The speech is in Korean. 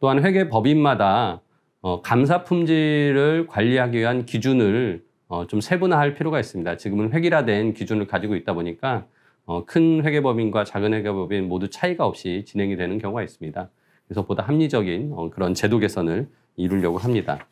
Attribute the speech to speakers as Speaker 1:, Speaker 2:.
Speaker 1: 또한 회계 법인마다 어, 감사 품질을 관리하기 위한 기준을 어, 좀 세분화할 필요가 있습니다. 지금은 획일화된 기준을 가지고 있다 보니까 어, 큰 회계법인과 작은 회계법인 모두 차이가 없이 진행이 되는 경우가 있습니다. 그래서 보다 합리적인 어, 그런 제도 개선을 이루려고 합니다.